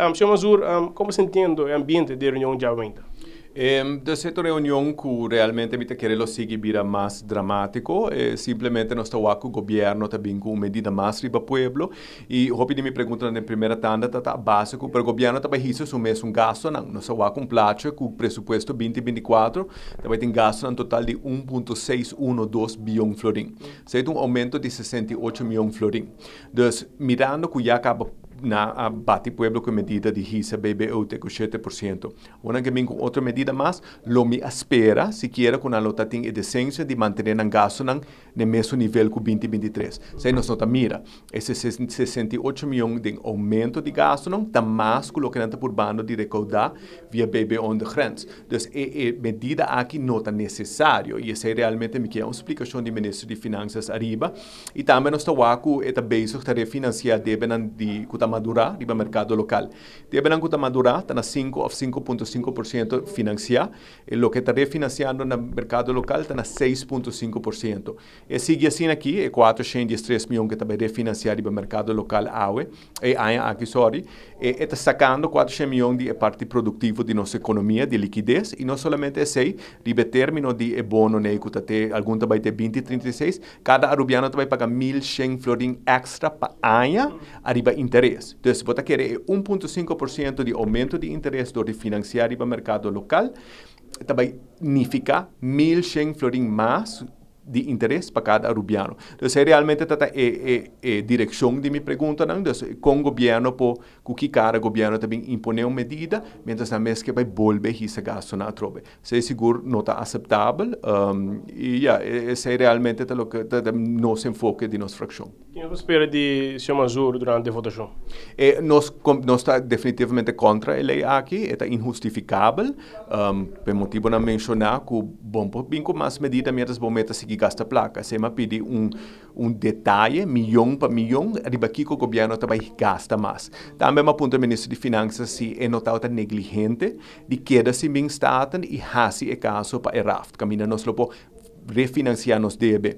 Um, Sr. Mazur, um, como se entende o ambiente de reunião de aumenta? Um, dessa reunião que realmente me quer o sigue mais dramático, simplesmente nós estamos com o governo também com medida mais riba povo e rápido me perguntam na primeira tanda tá, tá básico, para o governo também isso é um mês um gasto não, nós estamos com um plástico com o presupuesto 2024 também tem gasto um total de 1.612 bilhão florim, isso é um aumento de 68 milhões florim. Então, mirando que já acaba na Bati Pueblo com medida de risa BBU com 7%. Uma que vem com outra medida mais, lo me espera, se quiser, com a lota tem a decência de manter o gasto no mesmo nível que o 2023. Se nós notamos, mira, esse 68 milhões de aumento de gasto não está mais que o que por bando de recaudar via BB on the grants. Então, é, é medida aqui não está necessário e isso é realmente me uma explicação do Ministro de Finanças arriba e também nós estamos aqui é também sobre a financiar devem de Cutamadura, de mercado local. Devem Cutamadura está na 5 ou 5.5% financiar, e o que está refinanciando no mercado local está na 6.5%. E sigue assim aqui, e 403 milhões que também é para o mercado local AUE, e aqui, sorry, e está sacando 400 milhões de parte produtiva de nossa economia, de liquidez, e não somente esse, de término de bono, né, que tem, algum vai ter 20, 36, cada arubiano vai pagar 1.100 florin extra para ANHA, arriba interesse. Então, se você vai querer 1,5% de aumento de interesse do financiar para o mercado local, também significa 1.100 florin mais de interesse para cada rubiano. Então, realmente esta é, é, é direção de minha pergunta, não? Então, com o governo, por que cara o governo também impõe uma medida, mientras a mesma vai volver esse gasto na trobe. Se é seguro, não está aceitável, um, e yeah, é realmente o que, nosso enfoque de nossa fração. O que você espera de Sr. Mazur durante a votação? É, nós nós está definitivamente contra a lei aqui, é injustificável, um, motivo não mencionar que o bom por com mas medida mientras bom meta que gasta placa. Se me pedi um, um detalhe, milhão para milhão, riba aqui que o governo também gasta mais. Também me apunta o ministro de Finanças se é notável notado negligente, de queda se bem staten e hasi é caso para RAFT. Camina nós lopo refinanciar nos deve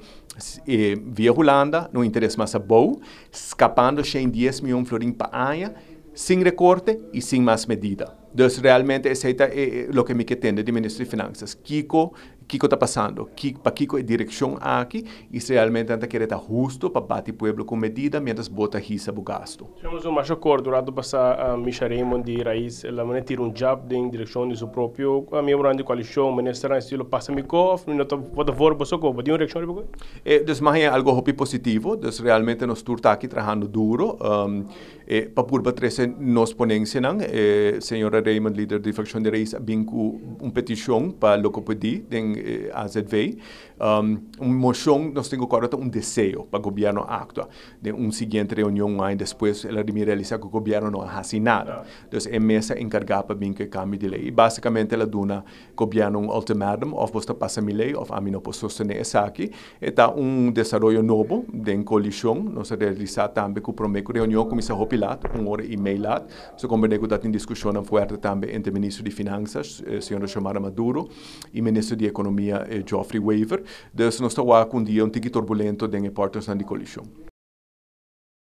via Holanda, no interesse mais bom, escapando 10 milhões de florins para a sem recorte e sem mais medida. Entonces, realmente, es eh, eh, lo que me entende de ministro de Finanzas. Kiko Kiko está passando. Kiko, para Kiko é direção aqui e realmente anda querer estar justo para bater o povo com medida, mientras bota risa o gasto. Temos um macho acordo durado passar a Micharemon de Raiz, ela não tira um job em direção de seu próprio, a minha grande coalição, ministra estilo passa me cof, não está vota fora, você cofa, de uma direção de boca? É, desmaia algo hopi positivo, des realmente nós tur aqui trabalhando duro, um, é, para purba 13 nós ponência, é, senhora Raymond, líder de facção de Raiz, vincu um petição para locopedir, tem eh, ZV, um moção, nós temos agora um desejo para o governo actuar. De uma seguinte reunião, aí depois, ela me realizar que o governo não faz nada. Então, é mesa encargada para mim que cambie de lei. E, basicamente, ela dá ao governo um ultimátum, ou você passa minha lei, ou a mim não posso isso aqui. E tá um desenvolvimento novo, de colisão, nós realizamos também com o primeiro reunião com o Mr. Hopilat, uma hora e meia lá. Você compreende que está em discussão forte também entre o ministro de Finanças, o eh, senhor chamado Maduro, e o ministro de Economia economia eh, Geoffrey Waver, da está qua um dia um tiki turbulento de importância da colisão.